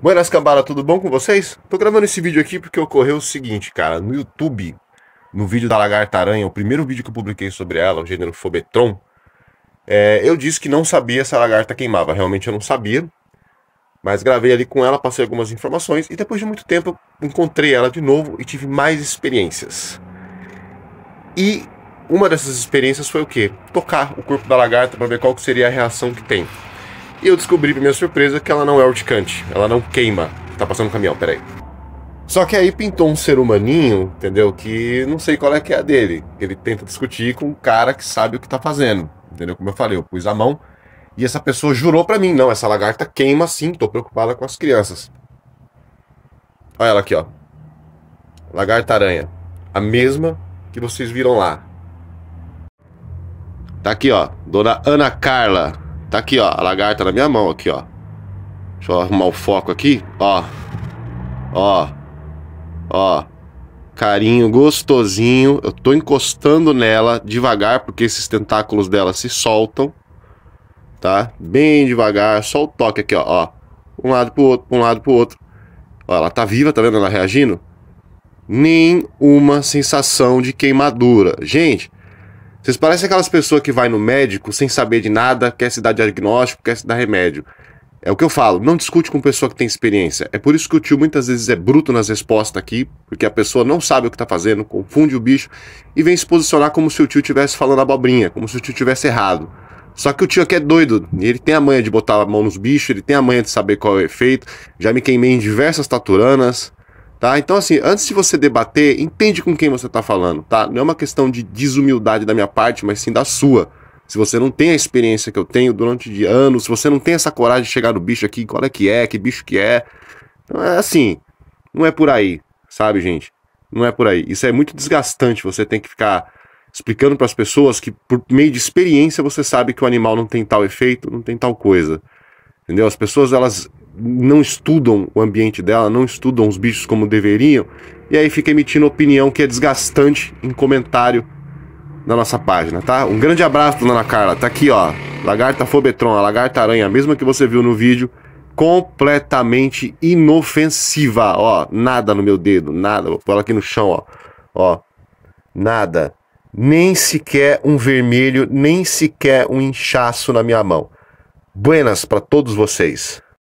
Buenas cambala. tudo bom com vocês? Tô gravando esse vídeo aqui porque ocorreu o seguinte, cara, no YouTube, no vídeo da lagarta aranha, o primeiro vídeo que eu publiquei sobre ela, o gênero Fobetron, é, eu disse que não sabia se a lagarta queimava, realmente eu não sabia, mas gravei ali com ela, passei algumas informações e depois de muito tempo eu encontrei ela de novo e tive mais experiências. E uma dessas experiências foi o quê? Tocar o corpo da lagarta para ver qual seria a reação que tem. E eu descobri, pra minha surpresa, que ela não é urticante. Ela não queima. Tá passando um caminhão, peraí. Só que aí pintou um ser humaninho, entendeu? Que não sei qual é que é a dele. Ele tenta discutir com um cara que sabe o que tá fazendo. Entendeu? Como eu falei, eu pus a mão e essa pessoa jurou para mim: não, essa lagarta queima sim, tô preocupada com as crianças. Olha ela aqui, ó. Lagarta aranha. A mesma que vocês viram lá. Tá aqui, ó. Dona Ana Carla. Tá aqui, ó. A lagarta na minha mão aqui, ó. Deixa eu arrumar o foco aqui. Ó. Ó. Ó. Carinho gostosinho. Eu tô encostando nela devagar, porque esses tentáculos dela se soltam. Tá? Bem devagar. Só o toque aqui, ó. ó. Um lado pro outro, um lado pro outro. Ó, ela tá viva, tá vendo ela reagindo? Nenhuma sensação de queimadura. Gente, vocês parecem aquelas pessoas que vai no médico sem saber de nada, quer se dar diagnóstico, quer se dar remédio. É o que eu falo, não discute com pessoa que tem experiência. É por isso que o tio muitas vezes é bruto nas respostas aqui, porque a pessoa não sabe o que está fazendo, confunde o bicho e vem se posicionar como se o tio estivesse falando abobrinha, como se o tio tivesse errado. Só que o tio aqui é doido, ele tem a manha de botar a mão nos bichos, ele tem a manha de saber qual é o efeito. Já me queimei em diversas taturanas, Tá? Então, assim, antes de você debater, entende com quem você está falando, tá? Não é uma questão de desumildade da minha parte, mas sim da sua. Se você não tem a experiência que eu tenho durante anos, se você não tem essa coragem de chegar no bicho aqui, qual é que é, que bicho que é. Então, é assim, não é por aí, sabe, gente? Não é por aí. Isso é muito desgastante, você tem que ficar explicando para as pessoas que por meio de experiência você sabe que o animal não tem tal efeito, não tem tal coisa. Entendeu? As pessoas elas não estudam o ambiente dela, não estudam os bichos como deveriam, e aí fica emitindo opinião que é desgastante em comentário na nossa página, tá? Um grande abraço, dona Carla. Tá aqui, ó. Lagarta Fobetron, a lagarta aranha, a mesma que você viu no vídeo, completamente inofensiva, ó. Nada no meu dedo, nada. Vou pôr ela aqui no chão, ó. Ó. Nada. Nem sequer um vermelho, nem sequer um inchaço na minha mão. Buenas para todos vocês.